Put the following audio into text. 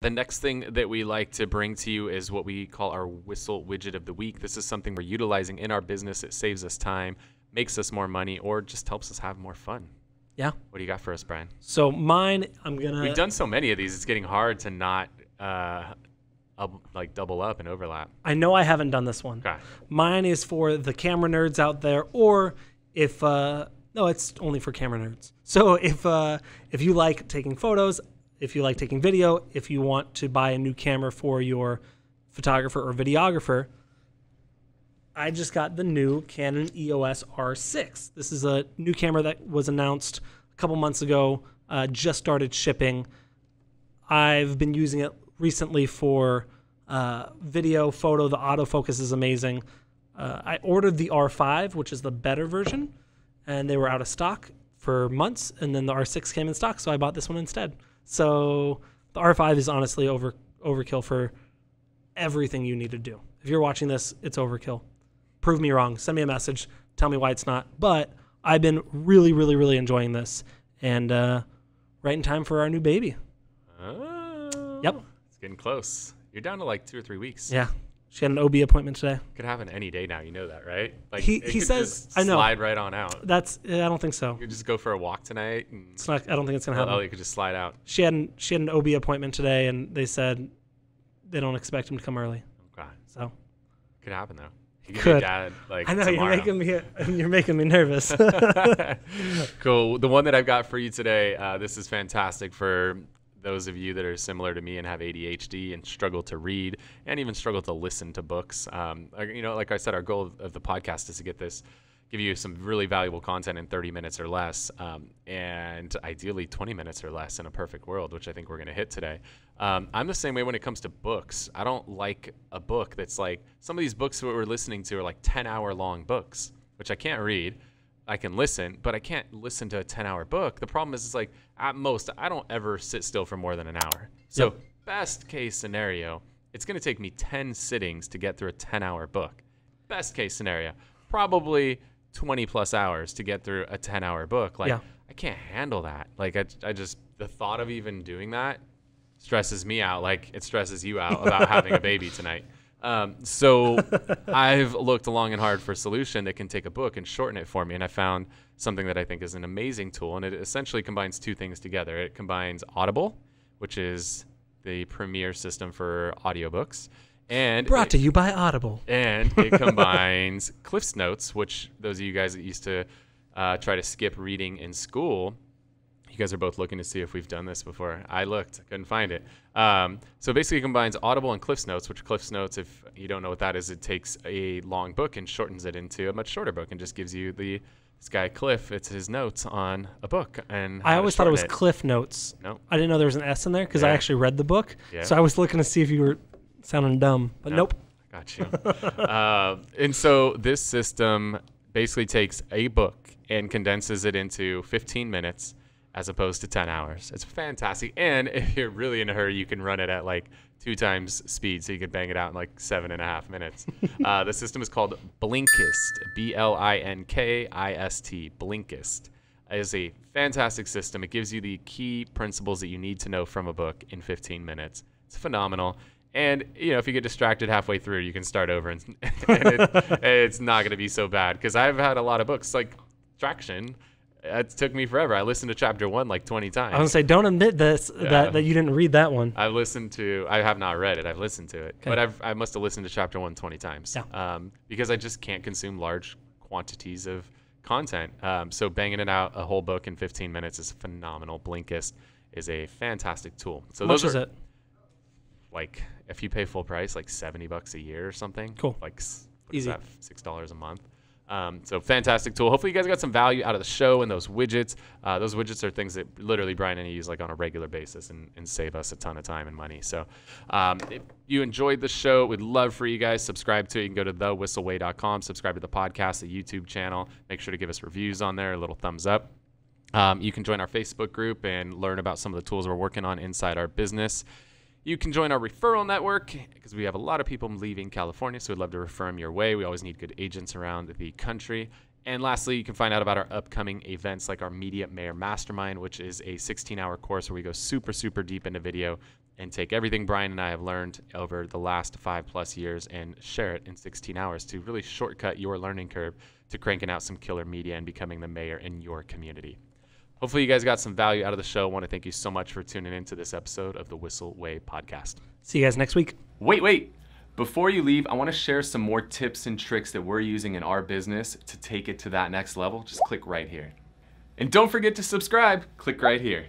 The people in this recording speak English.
The next thing that we like to bring to you is what we call our whistle widget of the week. This is something we're utilizing in our business. It saves us time, makes us more money, or just helps us have more fun. Yeah. What do you got for us, Brian? So mine, I'm gonna. We've done so many of these. It's getting hard to not uh, up, like double up and overlap. I know I haven't done this one. Okay. Mine is for the camera nerds out there, or if uh, no, it's only for camera nerds. So if uh, if you like taking photos, if you like taking video, if you want to buy a new camera for your photographer or videographer, I just got the new Canon EOS R6. This is a new camera that was announced a couple months ago, uh, just started shipping. I've been using it recently for uh, video, photo. The autofocus is amazing. Uh, I ordered the R5, which is the better version, and they were out of stock for months, and then the R6 came in stock, so I bought this one instead. So the R5 is honestly over overkill for everything you need to do. If you're watching this, it's overkill. Prove me wrong. Send me a message. Tell me why it's not. But I've been really, really, really enjoying this, and uh, right in time for our new baby. Oh, yep. It's getting close. You're down to like two or three weeks. Yeah. She had an OB appointment today. Could happen any day now. You know that, right? Like he he says, I know. Slide right on out. That's I don't think so. You could just go for a walk tonight. it's not. I don't think it's gonna happen. Oh, you could just slide out. She had an she had an OB appointment today, and they said they don't expect him to come early. Okay. So could happen though. You could. could. Dad, like, I know tomorrow. you're making me you're making me nervous. cool. The one that I've got for you today. Uh, this is fantastic for those of you that are similar to me and have ADHD and struggle to read and even struggle to listen to books. Um, uh, you know, like I said, our goal of the podcast is to get this, give you some really valuable content in 30 minutes or less, um, and ideally 20 minutes or less in a perfect world, which I think we're going to hit today. Um, I'm the same way when it comes to books. I don't like a book that's like some of these books that we're listening to are like 10 hour long books, which I can't read. I can listen, but I can't listen to a 10 hour book. The problem is, it's like at most, I don't ever sit still for more than an hour. So, yep. best case scenario, it's going to take me 10 sittings to get through a 10 hour book. Best case scenario, probably 20 plus hours to get through a 10 hour book. Like, yeah. I can't handle that. Like, I, I just, the thought of even doing that stresses me out. Like, it stresses you out about having a baby tonight. Um, so I've looked long and hard for a solution that can take a book and shorten it for me, and I found something that I think is an amazing tool, and it essentially combines two things together. It combines Audible, which is the premier system for audiobooks, and brought it, to you by Audible. And it combines Cliff's Notes, which those of you guys that used to uh, try to skip reading in school you guys are both looking to see if we've done this before. I looked, couldn't find it. Um, so basically, combines Audible and Cliff's Notes, which Cliff's Notes, if you don't know what that is, it takes a long book and shortens it into a much shorter book and just gives you the this guy Cliff. It's his notes on a book, and I always thought it was it. Cliff Notes. No, nope. I didn't know there was an S in there because yeah. I actually read the book. Yeah. So I was looking to see if you were sounding dumb, but nope. nope. Got you. uh, and so this system basically takes a book and condenses it into 15 minutes as opposed to 10 hours. It's fantastic. And if you're really in a hurry, you can run it at like two times speed. So you can bang it out in like seven and a half minutes. uh, the system is called Blinkist, B L I N K I S T, Blinkist. It is a fantastic system. It gives you the key principles that you need to know from a book in 15 minutes. It's phenomenal. And you know, if you get distracted halfway through, you can start over, and, and it, it's not going to be so bad. Because I've had a lot of books like Traction it took me forever. I listened to chapter one like 20 times. I was gonna say, don't admit this yeah. that, that you didn't read that one. I've listened to. I have not read it. I've listened to it, okay. but I've, I must have listened to chapter one 20 times. Yeah. Um, because I just can't consume large quantities of content. Um, so banging it out a whole book in 15 minutes is phenomenal. Blinkist is a fantastic tool. So How those much are, is it? Like if you pay full price, like 70 bucks a year or something. Cool. Like Easy. That, six dollars a month. Um, so fantastic tool. Hopefully you guys got some value out of the show and those widgets. Uh, those widgets are things that literally Brian and I use like on a regular basis and, and save us a ton of time and money. So um, if you enjoyed the show, we'd love for you guys subscribe to it. You can go to thewhistleway.com, subscribe to the podcast, the YouTube channel. Make sure to give us reviews on there, a little thumbs up. Um, you can join our Facebook group and learn about some of the tools we're working on inside our business. You can join our referral network because we have a lot of people leaving California, so we'd love to refer them your way. We always need good agents around the country. And lastly, you can find out about our upcoming events like our Media Mayor Mastermind, which is a 16 hour course where we go super, super deep into video and take everything Brian and I have learned over the last five plus years and share it in 16 hours to really shortcut your learning curve to cranking out some killer media and becoming the mayor in your community. Hopefully, you guys got some value out of the show. I want to thank you so much for tuning in to this episode of the Whistle Way podcast. See you guys next week. Wait, wait. Before you leave, I want to share some more tips and tricks that we're using in our business to take it to that next level. Just click right here. And don't forget to subscribe. Click right here.